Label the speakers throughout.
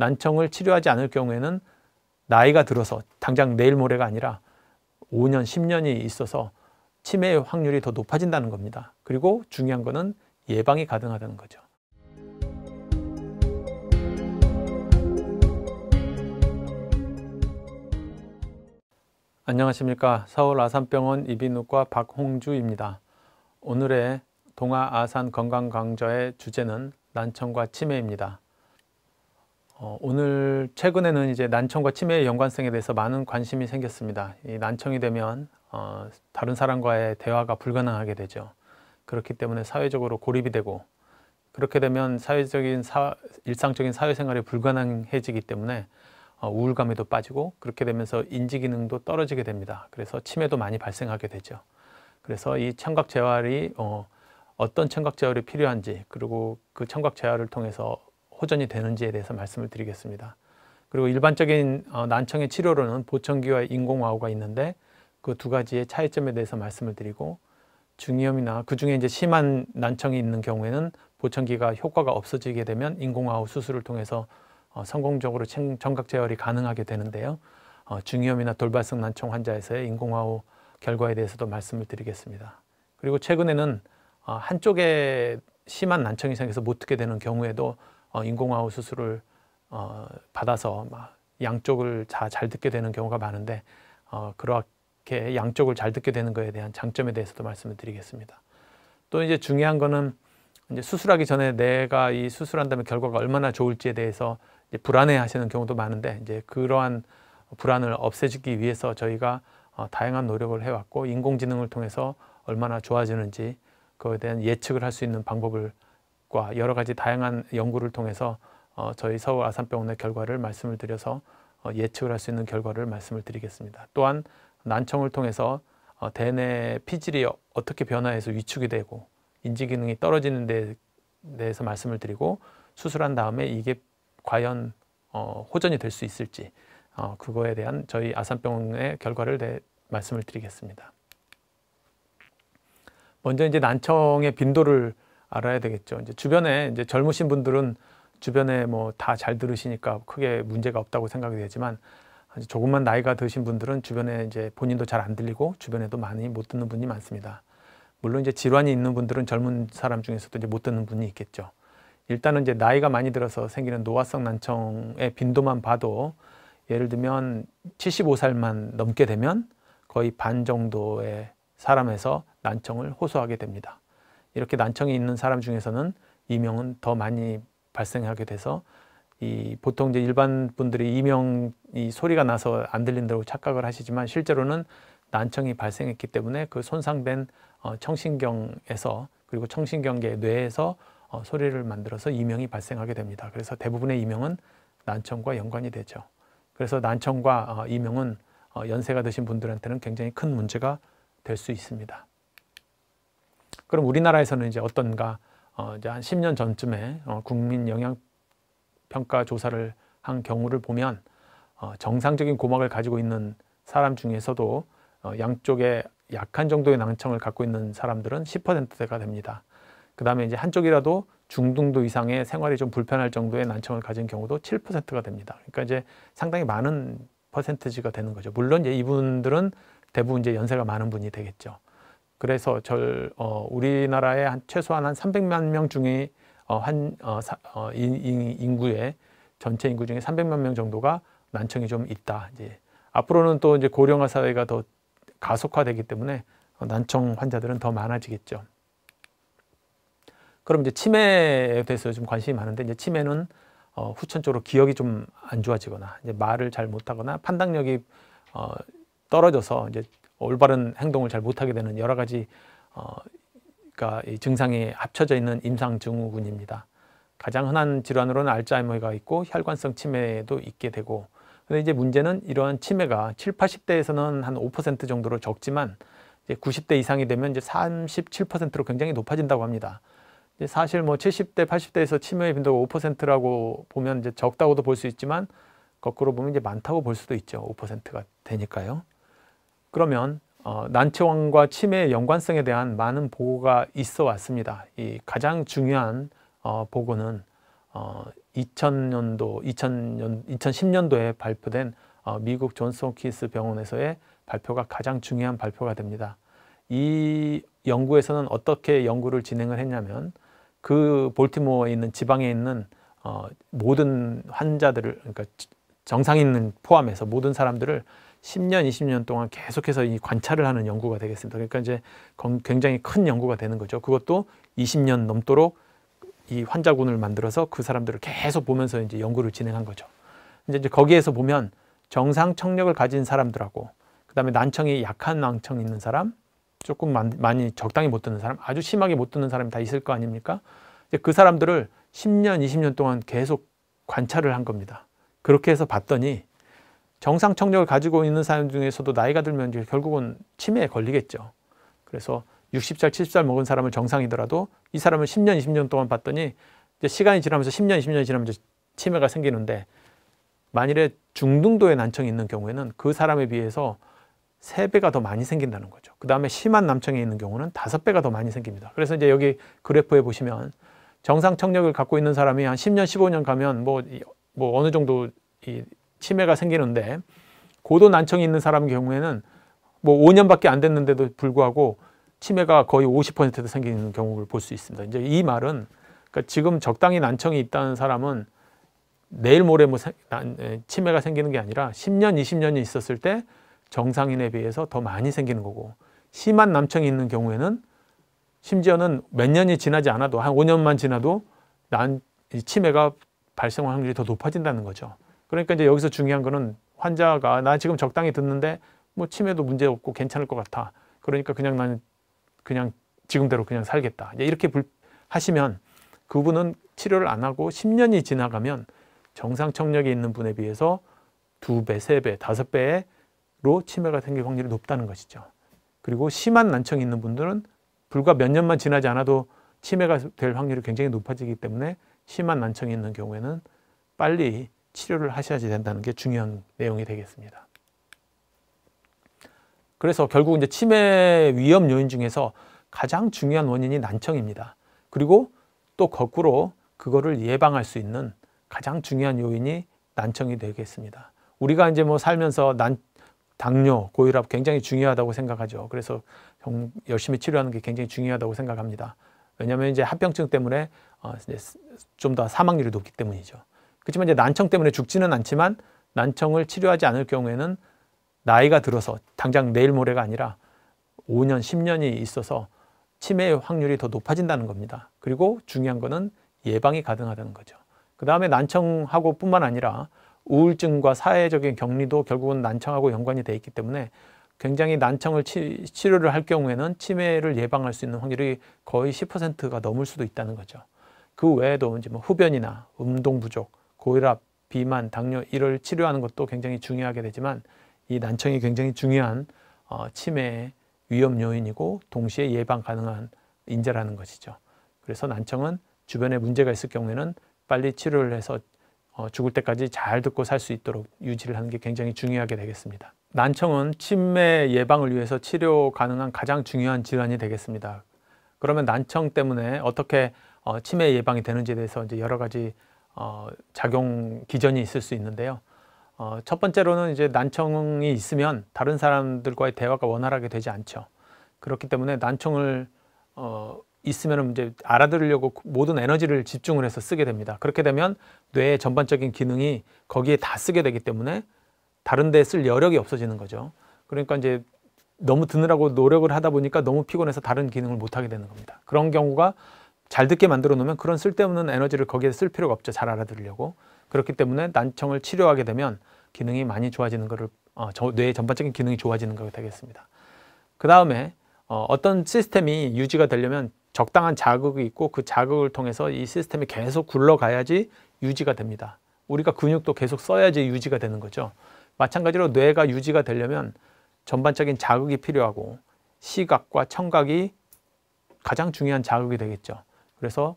Speaker 1: 난청을 치료하지 않을 경우에는 나이가 들어서 당장 내일 모레가 아니라 5년, 10년이 있어서 치매의 확률이 더 높아진다는 겁니다. 그리고 중요한 거는 예방이 가능하다는 거죠. 안녕하십니까. 서울 아산병원 이비인후과 박홍주입니다. 오늘의 동아 아산 건강 강좌의 주제는 난청과 치매입니다. 어, 오늘 최근에는 이제 난청과 치매의 연관성에 대해서 많은 관심이 생겼습니다. 이 난청이 되면 어, 다른 사람과의 대화가 불가능하게 되죠. 그렇기 때문에 사회적으로 고립이 되고 그렇게 되면 사회적인 사, 일상적인 사회생활이 불가능해지기 때문에 어, 우울감에도 빠지고 그렇게 되면서 인지 기능도 떨어지게 됩니다. 그래서 치매도 많이 발생하게 되죠. 그래서 이 청각 재활이 어, 어떤 청각 재활이 필요한지 그리고 그 청각 재활을 통해서 호전이 되는지에 대해서 말씀을 드리겠습니다. 그리고 일반적인 어, 난청의 치료로는 보청기와 인공와우가 있는데 그 두 가지의 차이점에 대해서 말씀을 드리고 중이염이나 그중에 이제 심한 난청이 있는 경우에는 보청기가 효과가 없어지게 되면 인공와우 수술을 통해서 어, 성공적으로 청각 제어이 가능하게 되는데요. 어, 중이염이나 돌발성 난청 환자에서의 인공와우 결과에 대해서도 말씀을 드리겠습니다. 그리고 최근에는 한쪽에 심한 난청이 생겨서 못 듣게 되는 경우에도 어, 인공화호 수술을 어, 받아서 막 양쪽을 다잘 듣게 되는 경우가 많은데 어, 그렇게 양쪽을 잘 듣게 되는 것에 대한 장점에 대해서도 말씀을 드리겠습니다. 또 이제 중요한 거는 이제 수술하기 전에 내가 이 수술한다면 결과가 얼마나 좋을지에 대해서 불안해 하시는 경우도 많은데 이제 그러한 불안을 없애주기 위해서 저희가 어, 다양한 노력을 해왔고 인공지능을 통해서 얼마나 좋아지는지 그에 대한 예측을 할 수 있는 방법을 과 여러 가지 다양한 연구를 통해서 어, 저희 서울 아산병원의 결과를 말씀을 드려서 어, 예측을 할 수 있는 결과를 말씀을 드리겠습니다. 또한 난청을 통해서 어, 대뇌 피질이 어떻게 변화해서 위축이 되고 인지 기능이 떨어지는 데 대해서 말씀을 드리고 수술한 다음에 이게 과연 호전이 될 수 있을지 그거에 대한 저희 아산병원의 결과를 말씀을 드리겠습니다. 먼저 이제 난청의 빈도를 알아야 되겠죠. 이제 주변에 이제 젊으신 분들은 주변에 뭐 다 잘 들으시니까 크게 문제가 없다고 생각이 되지만 조금만 나이가 드신 분들은 주변에 이제 본인도 잘 안 들리고 주변에도 많이 못 듣는 분이 많습니다. 물론 이제 질환이 있는 분들은 젊은 사람 중에서도 이제 못 듣는 분이 있겠죠. 일단은 이제 나이가 많이 들어서 생기는 노화성 난청의 빈도만 봐도 예를 들면 75살만 넘게 되면 거의 반 정도의 사람에서 난청을 호소하게 됩니다. 이렇게 난청이 있는 사람 중에서는 이명은 더 많이 발생하게 돼서 이 보통 이제 일반 분들이 이명 이 소리가 나서 안 들린다고 착각을 하시지만 실제로는 난청이 발생했기 때문에 그 손상된 어, 청신경에서 그리고 청신경계 뇌에서 어, 소리를 만들어서 이명이 발생하게 됩니다. 그래서 대부분의 이명은 난청과 연관이 되죠. 그래서 난청과 어, 이명은 어, 연세가 드신 분들한테는 굉장히 큰 문제가 될 수 있습니다. 그럼 우리나라에서는 이제 어떤가 어, 이제 한 10년 전쯤에 어, 국민 영양 평가 조사를 한 경우를 보면 어, 정상적인 고막을 가지고 있는 사람 중에서도 어, 양쪽에 약한 정도의 낭청을 갖고 있는 사람들은 10%대가 됩니다. 그 다음에 이제 한쪽이라도 중등도 이상의 생활이 좀 불편할 정도의 난청을 가진 경우도 7%가 됩니다. 그러니까 이제 상당히 많은 퍼센트지가 되는 거죠. 물론 이제 이분들은 대부분 이제 연세가 많은 분이 되겠죠. 그래서 절, 어, 우리나라에 한, 최소한 한 300만 명 중에 어, 한 어, 사, 어, 인, 인, 인구의 전체 인구 중에 300만 명 정도가 난청이 좀 있다. 이제 앞으로는 또 이제 고령화 사회가 더 가속화되기 때문에 난청 환자들은 더 많아지겠죠. 그럼 이제 치매에 대해서 좀 관심이 많은데 이제 치매는 어, 후천적으로 기억이 좀 안 좋아지거나 이제 말을 잘 못하거나 판단력이 어, 떨어져서 이제 뭐 올바른 행동을 잘 못하게 되는 여러 가지 어, 그러니까 이 증상이 합쳐져 있는 임상 증후군입니다. 가장 흔한 질환으로는 알츠하이머가 있고 혈관성 치매도 있게 되고 근데 이제 문제는 이러한 치매가 7, 80대에서는 한 5% 정도로 적지만 이제 90대 이상이 되면 이제 37%로 굉장히 높아진다고 합니다. 사실 뭐 70대, 80대에서 치매의 빈도가 5%라고 보면 이제 적다고도 볼 수 있지만 거꾸로 보면 이제 많다고 볼 수도 있죠. 5%가 되니까요. 그러면 어, 난치병과 치매의 연관성에 대한 많은 보고가 있어 왔습니다. 이 가장 중요한 어, 보고는 어, 2000년도, 2000년, 2010년도에 발표된 어, 미국 존스홉킨스 병원에서의 발표가 가장 중요한 발표가 됩니다. 이 연구에서는 어떻게 연구를 진행을 했냐면 그 볼티모어에 있는 지방에 있는 어, 모든 환자들을 그러니까 정상인 포함해서 모든 사람들을 10년, 20년 동안 계속해서 이 관찰을 하는 연구가 되겠습니다. 그러니까 이제 굉장히 큰 연구가 되는 거죠. 그것도 20년 넘도록 이 환자군을 만들어서 그 사람들을 계속 보면서 이제 연구를 진행한 거죠. 이제 거기에서 보면 정상 청력을 가진 사람들하고 그다음에 난청이 약한 난청 있는 사람, 조금 많이 적당히 못 듣는 사람, 아주 심하게 못 듣는 사람이 다 있을 거 아닙니까? 이제 그 사람들을 10년, 20년 동안 계속 관찰을 한 겁니다. 그렇게 해서 봤더니 정상 청력을 가지고 있는 사람 중에서도 나이가 들면 결국은 치매에 걸리겠죠. 그래서 60살, 70살 먹은 사람을 정상이더라도 이 사람을 10년, 20년 동안 봤더니 이제 시간이 지나면서 10년, 20년이 지나면 이 치매가 생기는데 만일에 중등도의 난청이 있는 경우에는 그 사람에 비해서 3배가더 많이 생긴다는 거죠. 그 다음에 심한 남청이 있는 경우는 5 배가더 많이 생깁니다. 그래서 이제 여기 그래프에 보시면 정상 청력을 갖고 있는 사람이 한 10년, 15년 가면 뭐, 뭐 어느 정도 이 치매가 생기는데 고도 난청이 있는 사람 경우에는 뭐 5년밖에 안 됐는데도 불구하고 치매가 거의 50%도 생기는 경우를 볼 수 있습니다. 이제 이 말은 그러니까 지금 적당히 난청이 있다는 사람은 내일 모레 뭐 세, 난, 치매가 생기는 게 아니라 10년, 20년이 있었을 때 정상인에 비해서 더 많이 생기는 거고 심한 난청이 있는 경우에는 심지어는 몇 년이 지나지 않아도 한 5년만 지나도 난 치매가 발생 확률이 더 높아진다는 거죠. 그러니까 이제 여기서 중요한 거는 환자가 나 지금 적당히 듣는데 뭐 치매도 문제 없고 괜찮을 것 같아. 그러니까 그냥 나는 그냥 지금대로 그냥 살겠다. 이렇게 불, 하시면 그분은 치료를 안 하고 10년이 지나가면 정상 청력이 있는 분에 비해서 두 배, 세 배, 다섯 배로 치매가 생길 확률이 높다는 것이죠. 그리고 심한 난청이 있는 분들은 불과 몇 년만 지나지 않아도 치매가 될 확률이 굉장히 높아지기 때문에 심한 난청이 있는 경우에는 빨리 치료를 하셔야 지 된다는 게 중요한 내용이 되겠습니다. 그래서 결국 이제 치매 위험 요인 중에서 가장 중요한 원인이 난청입니다. 그리고 또 거꾸로 그거를 예방할 수 있는 가장 중요한 요인이 난청이 되겠습니다. 우리가 이제 뭐 살면서 난, 당뇨, 고혈압 굉장히 중요하다고 생각하죠. 그래서 열심히 치료하는 게 굉장히 중요하다고 생각합니다. 왜냐하면 이제 합병증 때문에 어, 좀더 사망률이 높기 때문이죠. 그렇지만 이제 난청 때문에 죽지는 않지만 난청을 치료하지 않을 경우에는 나이가 들어서 당장 내일 모레가 아니라 5년, 10년이 있어서 치매의 확률이 더 높아진다는 겁니다. 그리고 중요한 거는 예방이 가능하다는 거죠. 그 다음에 난청하고 뿐만 아니라 우울증과 사회적인 격리도 결국은 난청하고 연관이 되어 있기 때문에 굉장히 난청을 치, 치료를 할 경우에는 치매를 예방할 수 있는 확률이 거의 10%가 넘을 수도 있다는 거죠. 그 외에도 이제 뭐 흡연이나 운동 부족, 고혈압, 비만, 당뇨 이를 치료하는 것도 굉장히 중요하게 되지만 이 난청이 굉장히 중요한 어, 치매 위험 요인이고 동시에 예방 가능한 인재라는 것이죠. 그래서 난청은 주변에 문제가 있을 경우에는 빨리 치료를 해서 어, 죽을 때까지 잘 듣고 살 수 있도록 유지를 하는 게 굉장히 중요하게 되겠습니다. 난청은 치매 예방을 위해서 치료 가능한 가장 중요한 질환이 되겠습니다. 그러면 난청 때문에 어떻게 어, 치매 예방이 되는지에 대해서 이제 여러 가지 어, 작용 기전이 있을 수 있는데요. 어, 첫 번째로는 이제 난청이 있으면 다른 사람들과의 대화가 원활하게 되지 않죠. 그렇기 때문에 난청을 어, 있으면 이제 알아들으려고 모든 에너지를 집중을 해서 쓰게 됩니다. 그렇게 되면 뇌의 전반적인 기능이 거기에 다 쓰게 되기 때문에 다른 데 쓸 여력이 없어지는 거죠. 그러니까 이제 너무 드느라고 노력을 하다 보니까 너무 피곤해서 다른 기능을 못하게 되는 겁니다. 그런 경우가 잘 듣게 만들어 놓으면 그런 쓸데없는 에너지를 거기에 쓸 필요가 없죠. 잘 알아들으려고. 그렇기 때문에 난청을 치료하게 되면 기능이 많이 좋아지는 것을 어, 뇌의 전반적인 기능이 좋아지는 것이 되겠습니다. 그 다음에 어, 어떤 시스템이 유지가 되려면 적당한 자극이 있고 그 자극을 통해서 이 시스템이 계속 굴러가야지 유지가 됩니다. 우리가 근육도 계속 써야지 유지가 되는 거죠. 마찬가지로 뇌가 유지가 되려면 전반적인 자극이 필요하고 시각과 청각이 가장 중요한 자극이 되겠죠. 그래서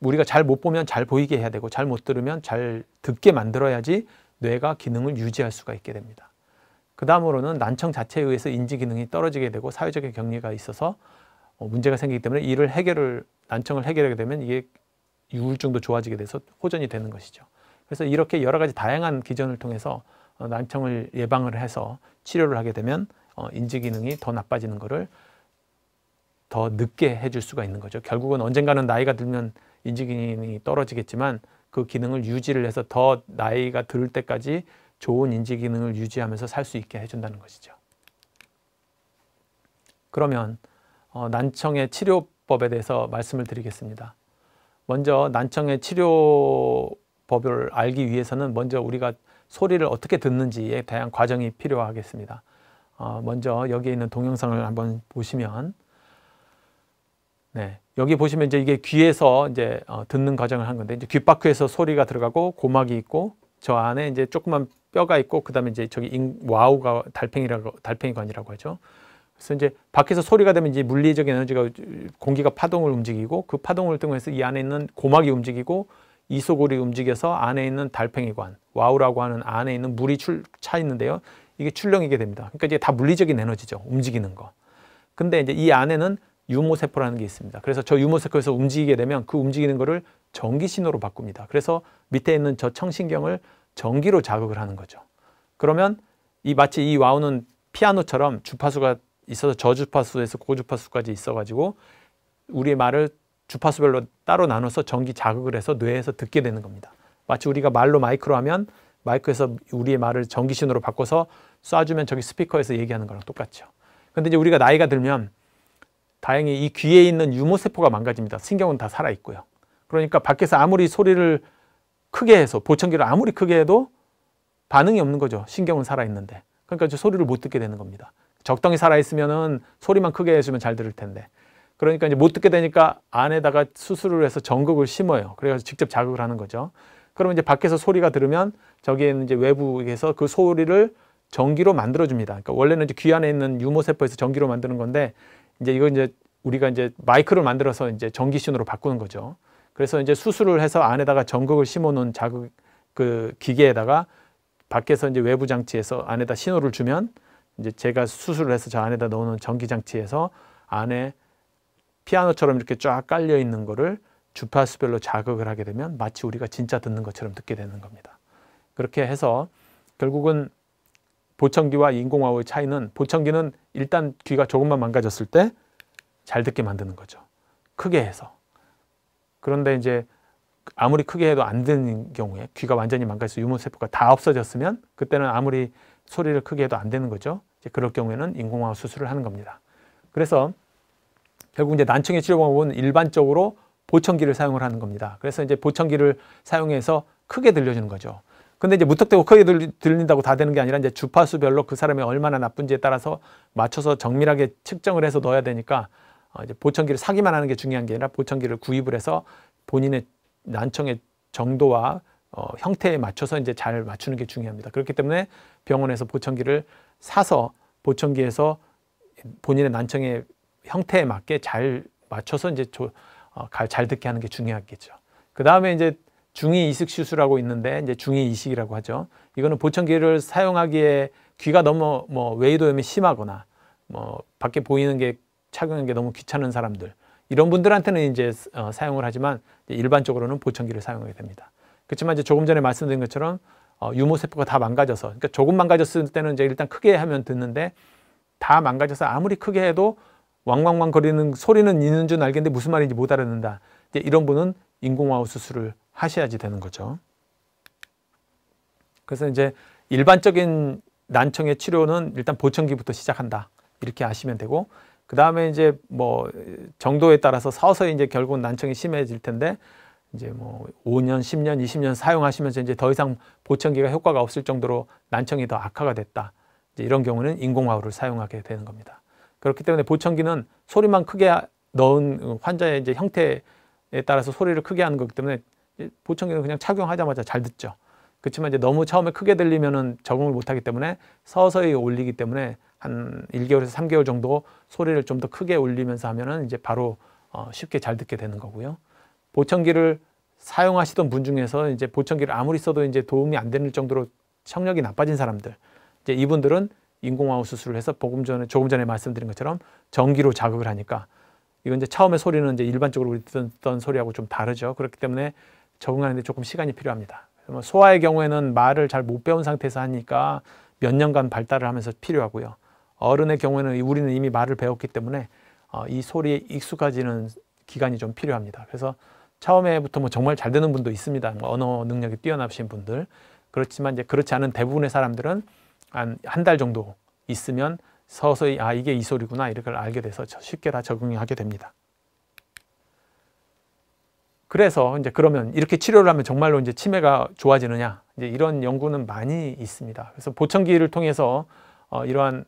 Speaker 1: 우리가 잘 못 보면 잘 보이게 해야 되고 잘 못 들으면 잘 듣게 만들어야지 뇌가 기능을 유지할 수가 있게 됩니다. 그 다음으로는 난청 자체에 의해서 인지 기능이 떨어지게 되고 사회적인 격리가 있어서 어, 문제가 생기기 때문에 이를 해결을 난청을 해결하게 되면 이게 우울증도 좋아지게 돼서 호전이 되는 것이죠. 그래서 이렇게 여러 가지 다양한 기전을 통해서 어, 난청을 예방을 해서 치료를 하게 되면 어, 인지 기능이 더 나빠지는 것을 더 늦게 해줄 수가 있는 거죠. 결국은 언젠가는 나이가 들면 인지 기능이 떨어지겠지만 그 기능을 유지를 해서 더 나이가 들 때까지 좋은 인지 기능을 유지하면서 살 수 있게 해준다는 것이죠. 그러면 어, 난청의 치료법에 대해서 말씀을 드리겠습니다. 먼저 난청의 치료법을 알기 위해서는 먼저 우리가 소리를 어떻게 듣는지에 대한 과정이 필요하겠습니다. 어, 먼저 여기에 있는 동영상을 한번 보시면 네. 여기 보시면 이제 이게 귀에서 이제 어, 듣는 과정을 한 건데 이제 귓바퀴에서 소리가 들어가고 고막이 있고 저 안에 이제 조그만 뼈가 있고 그다음에 이제 저기 인, 와우가 달팽이라고 달팽이관이라고 하죠. 그래서 이제 밖에서 소리가 되면 이제 물리적인 에너지가 공기가 파동을 움직이고 그 파동을 통해서 이 안에 있는 고막이 움직이고 이소골이 움직여서 안에 있는 달팽이관 와우라고 하는 안에 있는 물이 출, 차 있는데요. 이게 출렁이게 됩니다. 그러니까 이제 다 물리적인 에너지죠. 움직이는 거. 근데 이제 이 안에는 유모세포라는 게 있습니다. 그래서 저 유모세포에서 움직이게 되면 그 움직이는 거를 전기 신호로 바꿉니다. 그래서 밑에 있는 저 청신경을 전기로 자극을 하는 거죠. 그러면 이 마치 이 와우는 피아노처럼 주파수가 있어서 저주파수에서 고주파수까지 있어가지고 우리의 말을 주파수별로 따로 나눠서 전기 자극을 해서 뇌에서 듣게 되는 겁니다. 마치 우리가 말로 마이크로 하면 마이크에서 우리의 말을 전기신호로 바꿔서 쏴주면 저기 스피커에서 얘기하는 거랑 똑같죠. 근데 이제 우리가 나이가 들면 다행히 이 귀에 있는 유모세포가 망가집니다. 신경은 다 살아있고요. 그러니까 밖에서 아무리 소리를 크게 해서 보청기를 아무리 크게 해도 반응이 없는 거죠. 신경은 살아있는데. 그러니까 이제 소리를 못 듣게 되는 겁니다. 적당히 살아있으면은 소리만 크게 해주면 잘 들을 텐데. 그러니까 이제 못 듣게 되니까 안에다가 수술을 해서 전극을 심어요. 그래가지고 직접 자극을 하는 거죠. 그러면 이제 밖에서 소리가 들으면 저기에 있는 이제 외부에서 그 소리를 전기로 만들어줍니다. 그러니까 원래는 이제 귀 안에 있는 유모세포에서 전기로 만드는 건데 이제 이거 이제 우리가 이제 마이크를 만들어서 이제 전기 신호로 바꾸는 거죠. 그래서 이제 수술을 해서 안에다가 전극을 심어 놓은 자극 그 기계에다가 밖에서 이제 외부 장치에서 안에다 신호를 주면 이제 제가 수술을 해서 저 안에다 넣어놓은 전기 장치에서 안에 피아노처럼 이렇게 쫙 깔려 있는 거를 주파수별로 자극을 하게 되면 마치 우리가 진짜 듣는 것처럼 듣게 되는 겁니다. 그렇게 해서 결국은 보청기와 인공화의 차이는 보청기는 일단 귀가 조금만 망가졌을 때 잘 듣게 만드는 거죠. 크게 해서. 그런데 이제 아무리 크게 해도 안 되는 경우에 귀가 완전히 망가져서 유모세포가 다 없어졌으면 그때는 아무리 소리를 크게 해도 안 되는 거죠. 이제 그럴 경우에는 인공화 수술을 하는 겁니다. 그래서 결국 이제 난청의 치료 방법은 일반적으로 보청기를 사용을 하는 겁니다. 그래서 이제 보청기를 사용해서 크게 들려주는 거죠. 근데 이제 무턱대고 크게 들린다고 다 되는 게 아니라 이제 주파수별로 그 사람이 얼마나 나쁜지에 따라서 맞춰서 정밀하게 측정을 해서 넣어야 되니까 어, 이제 보청기를 사기만 하는 게 중요한 게 아니라 보청기를 구입을 해서 본인의 난청의 정도와 어, 형태에 맞춰서 이제 잘 맞추는 게 중요합니다. 그렇기 때문에 병원에서 보청기를 사서 보청기에서 본인의 난청의 형태에 맞게 잘 맞춰서 이제 조, 어, 잘 듣게 하는 게 중요하겠죠. 그 다음에 이제 중위 이식 시술하고 있는데 이제 중위 이식이라고 하죠. 이거는 보청기를 사용하기에 귀가 너무 뭐 외이도염이 심하거나 뭐 밖에 보이는 게 착용하는 게 너무 귀찮은 사람들 이런 분들한테는 이제 어, 사용을 하지만 이제 일반적으로는 보청기를 사용하게 됩니다. 그렇지만 이제 조금 전에 말씀드린 것처럼 어, 유모 세포가 다 망가져서 그러니까 조금 망가졌을 때는 이제 일단 크게 하면 듣는데 다 망가져서 아무리 크게 해도 왕왕왕 거리는 소리는 있는 줄 알겠는데 무슨 말인지 못 알아듣는다. 이제 이런 분은 인공화호 수술을 하셔야지 되는 거죠. 그래서 이제 일반적인 난청의 치료는 일단 보청기부터 시작한다. 이렇게 아시면 되고 그 다음에 이제 뭐 정도에 따라서 서서히 이제 결국 난청이 심해질 텐데 이제 뭐 5년, 10년, 20년 사용하시면서 이제 더 이상 보청기가 효과가 없을 정도로 난청이 더 악화가 됐다. 이제 이런 경우는 인공화우를 사용하게 되는 겁니다. 그렇기 때문에 보청기는 소리만 크게 넣은 환자의 이제 형태에 따라서 소리를 크게 하는 거 때문에 보청기는 그냥 착용하자마자 잘 듣죠. 그렇지만 이제 너무 처음에 크게 들리면은 적응을 못하기 때문에 서서히 올리기 때문에 한 1개월에서 3개월 정도 소리를 좀 더 크게 올리면서 하면은 이제 바로 어 쉽게 잘 듣게 되는 거고요. 보청기를 사용하시던 분 중에서 이제 보청기를 아무리 써도 이제 도움이 안 되는 정도로 청력이 나빠진 사람들 이제 이분들은 인공화우 수술을 해서 조금 전에 조금 전에 말씀드린 것처럼 전기로 자극을 하니까 이건 이제 처음에 소리는 이제 일반적으로 우리 듣던 소리하고 좀 다르죠. 그렇기 때문에 적응하는데 조금 시간이 필요합니다. 소아의 경우에는 말을 잘 못 배운 상태에서 하니까 몇 년간 발달을 하면서 필요하고요. 어른의 경우에는 우리는 이미 말을 배웠기 때문에 어, 이 소리에 익숙해지는 기간이 좀 필요합니다. 그래서 처음에부터 뭐 정말 잘 되는 분도 있습니다. 뭐 언어 능력이 뛰어나신 분들. 그렇지만 이제 그렇지 않은 대부분의 사람들은 한한달 정도 있으면 서서히 아 이게 이 소리구나 이렇게 알게 돼서 쉽게 다 적응하게 됩니다. 그래서 이제 그러면 이렇게 치료를 하면 정말로 이제 치매가 좋아지느냐 이제 이런 연구는 많이 있습니다. 그래서 보청기를 통해서 어, 이러한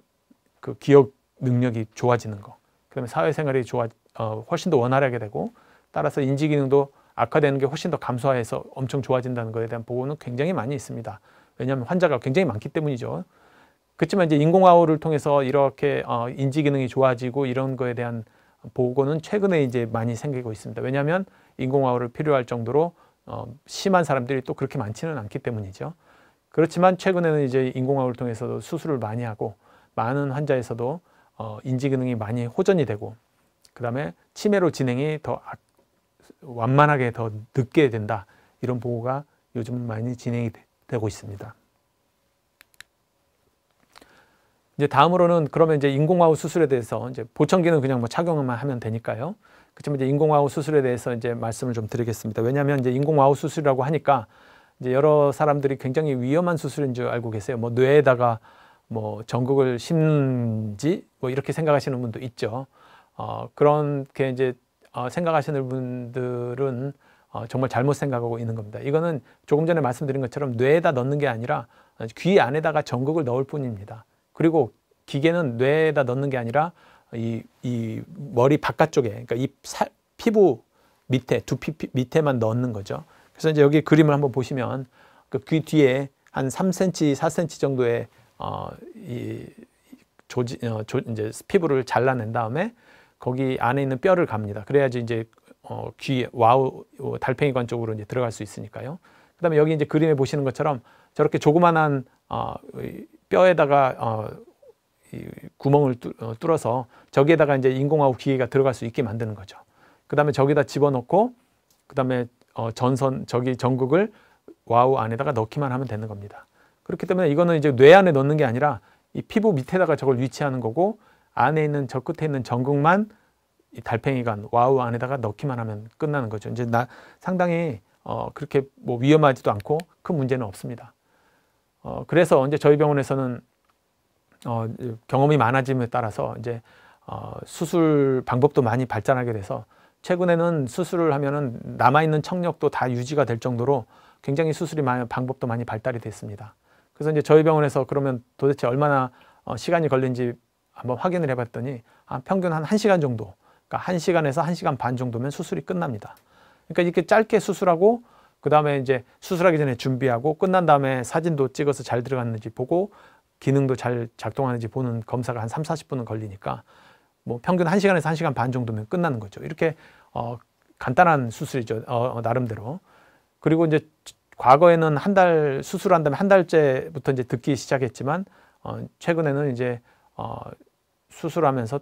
Speaker 1: 그 기억 능력이 좋아지는 거, 그다음에 사회생활이 좋아 어, 훨씬 더 원활하게 되고 따라서 인지 기능도 악화되는 게 훨씬 더 감소해서 엄청 좋아진다는 것에 대한 보고는 굉장히 많이 있습니다. 왜냐하면 환자가 굉장히 많기 때문이죠. 그렇지만 이제 인공아우를 통해서 이렇게 어, 인지 기능이 좋아지고 이런 거에 대한 보고는 최근에 이제 많이 생기고 있습니다. 왜냐하면 인공화호를 필요할 정도로 어, 심한 사람들이 또 그렇게 많지는 않기 때문이죠. 그렇지만 최근에는 이제 인공화호를 통해서도 수술을 많이 하고 많은 환자에서도 어, 인지 기능이 많이 호전이 되고 그 다음에 치매로 진행이 더 악, 완만하게 더 늦게 된다 이런 보고가 요즘 많이 진행이 되, 되고 있습니다. 이제 다음으로는 그러면 이제 인공화우 수술에 대해서 이제 보청기는 그냥 뭐 착용만 하면 되니까요. 그렇지만 이제 인공화우 수술에 대해서 이제 말씀을 좀 드리겠습니다. 왜냐하면 이제 인공화우 수술이라고 하니까 이제 여러 사람들이 굉장히 위험한 수술인 줄 알고 계세요. 뭐 뇌에다가 뭐 전극을 심지 뭐 이렇게 생각하시는 분도 있죠. 어, 그렇게 이제 어, 생각하시는 분들은 어, 정말 잘못 생각하고 있는 겁니다. 이거는 조금 전에 말씀드린 것처럼 뇌에다 넣는 게 아니라 귀 안에다가 전극을 넣을 뿐입니다. 그리고 기계는 뇌에다 넣는 게 아니라 이, 이 머리 바깥쪽에, 그러니까 이 사, 피부 밑에, 두피 피, 밑에만 넣는 거죠. 그래서 이제 여기 그림을 한번 보시면 그 귀 뒤에 한 3cm, 4cm 정도의 어, 이 조지, 어, 조, 이제 피부를 잘라낸 다음에 거기 안에 있는 뼈를 갑니다. 그래야지 이제 어, 귀 와우 달팽이관 쪽으로 이제 들어갈 수 있으니까요. 그다음에 여기 이제 그림에 보시는 것처럼 저렇게 조그만한 어, 이, 뼈에다가 어, 구멍을 어, 뚫어서 저기에다가 이제 인공하고 기계가 들어갈 수 있게 만드는 거죠. 그 다음에 저기다 집어넣고 그 다음에 어, 전선 저기 전극을 와우 안에다가 넣기만 하면 되는 겁니다. 그렇기 때문에 이거는 이제 뇌 안에 넣는 게 아니라 이 피부 밑에다가 저걸 위치하는 거고 안에 있는 저 끝에 있는 전극만 이 달팽이관 와우 안에다가 넣기만 하면 끝나는 거죠. 이제 나, 상당히 어, 그렇게 뭐 위험하지도 않고 큰 문제는 없습니다. 어, 그래서 이제 저희 병원에서는 어, 경험이 많아짐에 따라서 이제 어, 수술 방법도 많이 발전하게 돼서 최근에는 수술을 하면은 남아있는 청력도 다 유지가 될 정도로 굉장히 수술이 많이, 방법도 많이 발달이 됐습니다. 그래서 이제 저희 병원에서 그러면 도대체 얼마나 어, 시간이 걸린지 한번 확인을 해봤더니 아, 평균 한 1시간 정도, 그러니까 1시간에서 1시간 반 정도면 수술이 끝납니다. 그러니까 이렇게 짧게 수술하고 그 다음에 이제 수술하기 전에 준비하고 끝난 다음에 사진도 찍어서 잘 들어갔는지 보고 기능도 잘 작동하는지 보는 검사가 한 3, 40분은 걸리니까 뭐 평균 1시간에서 1시간 반 정도면 끝나는 거죠. 이렇게 어 간단한 수술이죠. 어, 어 나름대로. 그리고 이제 과거에는 한 달 수술한 다음에 한 달째부터 이제 듣기 시작했지만 어 최근에는 이제 어 수술하면서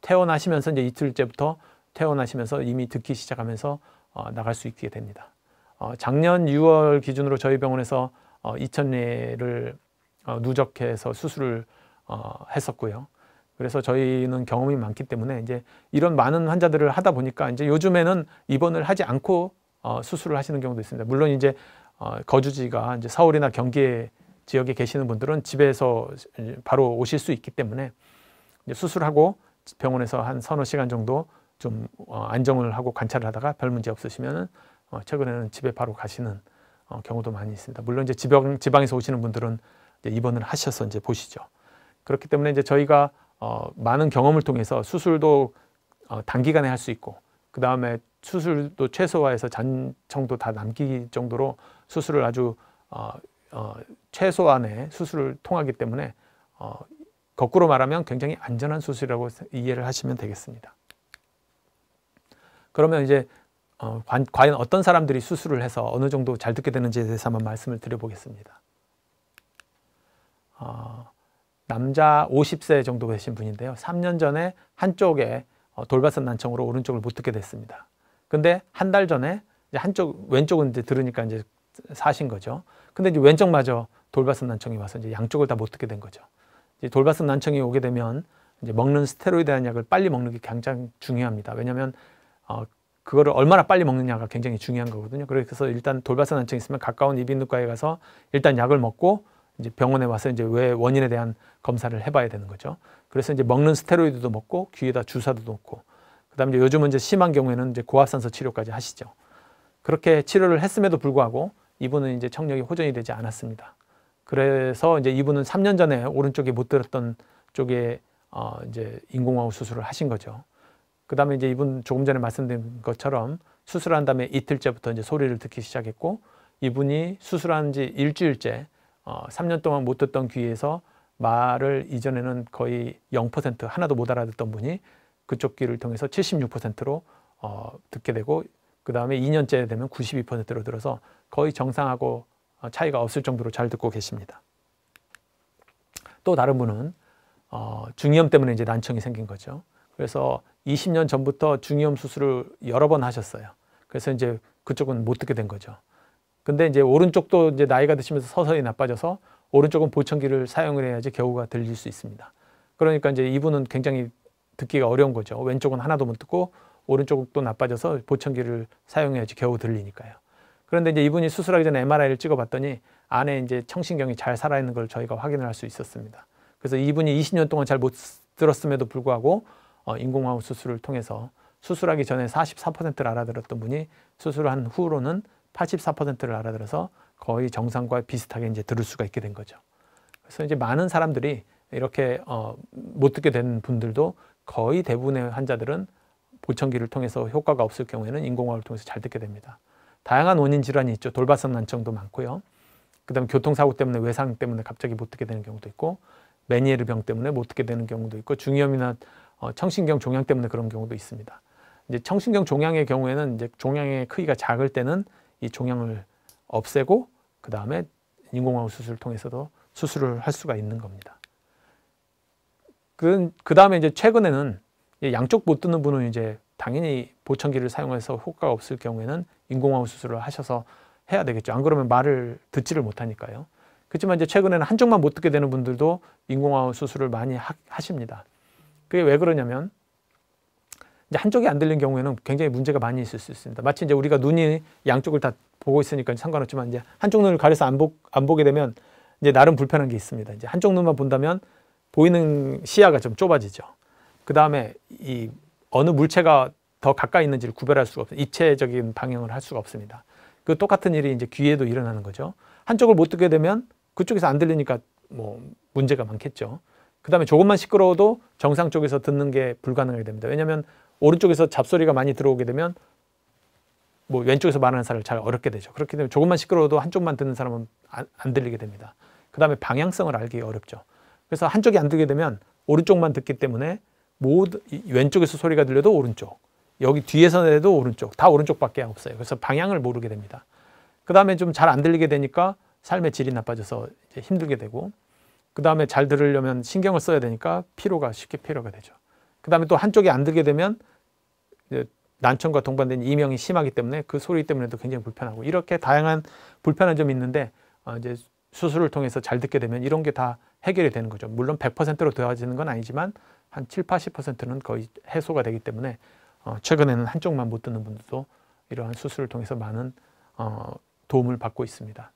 Speaker 1: 퇴원하시면서 이제 이틀째부터 퇴원하시면서 이미 듣기 시작하면서 어 나갈 수 있게 됩니다. 어, 작년 6월 기준으로 저희 병원에서 어, 2천0례를 어, 누적해서 수술을 어, 했었고요. 그래서 저희는 경험이 많기 때문에 이제 이런 많은 환자들을 하다 보니까 이제 요즘에는 입원을 하지 않고 어, 수술을 하시는 경우도 있습니다. 물론 이제 어, 거주지가 이제 서울이나 경기 지역에 계시는 분들은 집에서 바로 오실 수 있기 때문에 이제 수술하고 병원에서 한 서너 시간 정도 좀 어, 안정을 하고 관찰을 하다가 별 문제 없으시면 어, 최근에는 집에 바로 가시는 어, 경우도 많이 있습니다. 물론 이제 지방, 지방에서 오시는 분들은 이제 입원을 하셔서 이제 보시죠. 그렇기 때문에 이제 저희가 어, 많은 경험을 통해서 수술도 어, 단기간에 할 수 있고 그 다음에 수술도 최소화해서 잔청도 다 남기 정도로 수술을 아주 어, 어, 최소한의 수술을 통하기 때문에 어, 거꾸로 말하면 굉장히 안전한 수술이라고 이해를 하시면 되겠습니다. 그러면 이제 어, 관, 과연 어떤 사람들이 수술을 해서 어느 정도 잘 듣게 되는지에 대해서 한번 말씀을 드려보겠습니다. 어, 남자 50세 정도 되신 분인데요. 3년 전에 한쪽에 어, 돌발선 난청으로 오른쪽을 못 듣게 됐습니다. 근데 한 달 전에 한쪽 왼쪽은 이제 들으니까 이제 사신 거죠. 근데 이제 왼쪽마저 돌발선 난청이 와서 이제 양쪽을 다 못 듣게 된 거죠. 이제 돌발선 난청이 오게 되면 이제 먹는 스테로이드한 약을 빨리 먹는 게 굉장히 중요합니다. 왜냐하면 어, 그거를 얼마나 빨리 먹느냐가 굉장히 중요한 거거든요. 그래서 일단 돌발성 난청이 있으면 가까운 이비인후과에 가서 일단 약을 먹고 이제 병원에 와서 이제 왜 원인에 대한 검사를 해봐야 되는 거죠. 그래서 이제 먹는 스테로이드도 먹고 귀에다 주사도 놓고 그다음에 이제 요즘은 이제 심한 경우에는 이제 고압산소 치료까지 하시죠. 그렇게 치료를 했음에도 불구하고 이분은 이제 청력이 호전이 되지 않았습니다. 그래서 이제 이분은 3년 전에 오른쪽에못 들었던 쪽에 어 이제 인공화호 수술을 하신 거죠. 그 다음에 이제 이분 조금 전에 말씀드린 것처럼 수술한 다음에 이틀째부터 이제 소리를 듣기 시작했고 이분이 수술한 지 일주일째 어, 3년 동안 못 듣던 귀에서 말을 이전에는 거의 0% 하나도 못 알아듣던 분이 그쪽 귀를 통해서 76%로 어, 듣게 되고 그 다음에 2년째 되면 92%로 들어서 거의 정상하고 어, 차이가 없을 정도로 잘 듣고 계십니다. 또 다른 분은 어, 중이염 때문에 이제 난청이 생긴 거죠. 그래서 20년 전부터 중이염 수술을 여러 번 하셨어요. 그래서 이제 그쪽은 못 듣게 된 거죠. 근데 이제 오른쪽도 이제 나이가 드시면서 서서히 나빠져서 오른쪽은 보청기를 사용을 해야지 겨우가 들릴 수 있습니다. 그러니까 이제 이분은 굉장히 듣기가 어려운 거죠. 왼쪽은 하나도 못 듣고 오른쪽도 나빠져서 보청기를 사용해야지 겨우 들리니까요. 그런데 이제 이분이 수술하기 전에 MRI를 찍어봤더니 안에 이제 청신경이 잘 살아있는 걸 저희가 확인을 할 수 있었습니다. 그래서 이분이 20년 동안 잘 못 들었음에도 불구하고 어, 인공호흡 수술을 통해서 수술하기 전에 44%를 알아들었던 분이 수술한 후로는 84%를 알아들어서 거의 정상과 비슷하게 이제 들을 수가 있게 된 거죠. 그래서 이제 많은 사람들이 이렇게 어, 못 듣게 된 분들도 거의 대부분의 환자들은 보청기를 통해서 효과가 없을 경우에는 인공화를 통해서 잘 듣게 됩니다. 다양한 원인 질환이 있죠. 돌발성 난청도 많고요. 그다음 교통사고 때문에 외상 때문에 갑자기 못 듣게 되는 경우도 있고 메니에르 병 때문에 못 듣게 되는 경우도 있고 중이염이나 어, 청신경 종양 때문에 그런 경우도 있습니다. 이제 청신경 종양의 경우에는 이제 종양의 크기가 작을 때는 이 종양을 없애고 그 다음에 인공화구 수술을 통해서도 수술을 할 수가 있는 겁니다. 그, 다음에 이제 최근에는 양쪽 못 듣는 분은 이제 당연히 보청기를 사용해서 효과가 없을 경우에는 인공화구 수술을 하셔서 해야 되겠죠. 안 그러면 말을 듣지를 못하니까요. 그렇지만 이제 최근에는 한쪽만 못 듣게 되는 분들도 인공화구 수술을 많이 하, 하십니다. 그게 왜 그러냐면 이제 한쪽이 안들리는 경우에는 굉장히 문제가 많이 있을 수 있습니다. 마치 이제 우리가 눈이 양쪽을 다 보고 있으니까 상관없지만 이제 한쪽 눈을 가려서 안, 보, 안 보게 되면 이제 나름 불편한 게 있습니다. 이제 한쪽 눈만 본다면 보이는 시야가 좀 좁아지죠. 그 다음에 이 어느 물체가 더 가까이 있는지를 구별할 수가 없어요. 입체적인 방향을 할 수가 없습니다. 그 똑같은 일이 이제 귀에도 일어나는 거죠. 한쪽을 못 듣게 되면 그쪽에서 안 들리니까 뭐 문제가 많겠죠. 그 다음에 조금만 시끄러워도 정상 쪽에서 듣는 게 불가능하게 됩니다. 왜냐하면 오른쪽에서 잡소리가 많이 들어오게 되면 뭐 왼쪽에서 말하는 사람을 잘 어렵게 되죠. 그렇기 때문에 조금만 시끄러워도 한쪽만 듣는 사람은 안, 안 들리게 됩니다. 그 다음에 방향성을 알기 어렵죠. 그래서 한쪽이 안들리게 되면 오른쪽만 듣기 때문에 모두 왼쪽에서 소리가 들려도 오른쪽, 여기 뒤에서 내도 오른쪽, 다 오른쪽밖에 없어요. 그래서 방향을 모르게 됩니다. 그 다음에 좀 잘 안 들리게 되니까 삶의 질이 나빠져서 힘들게 되고 그 다음에 잘 들으려면 신경을 써야 되니까 피로가 쉽게 피로가 되죠. 그 다음에 또 한쪽이 안 들게 되면 난청과 동반된 이명이 심하기 때문에 그 소리 때문에도 굉장히 불편하고 이렇게 다양한 불편한 점이 있는데 어 이제 수술을 통해서 잘 듣게 되면 이런 게 다 해결이 되는 거죠. 물론 100%로 되어지는 건 아니지만 한 7, 80%는 거의 해소가 되기 때문에 어 최근에는 한쪽만 못 듣는 분들도 이러한 수술을 통해서 많은 어 도움을 받고 있습니다.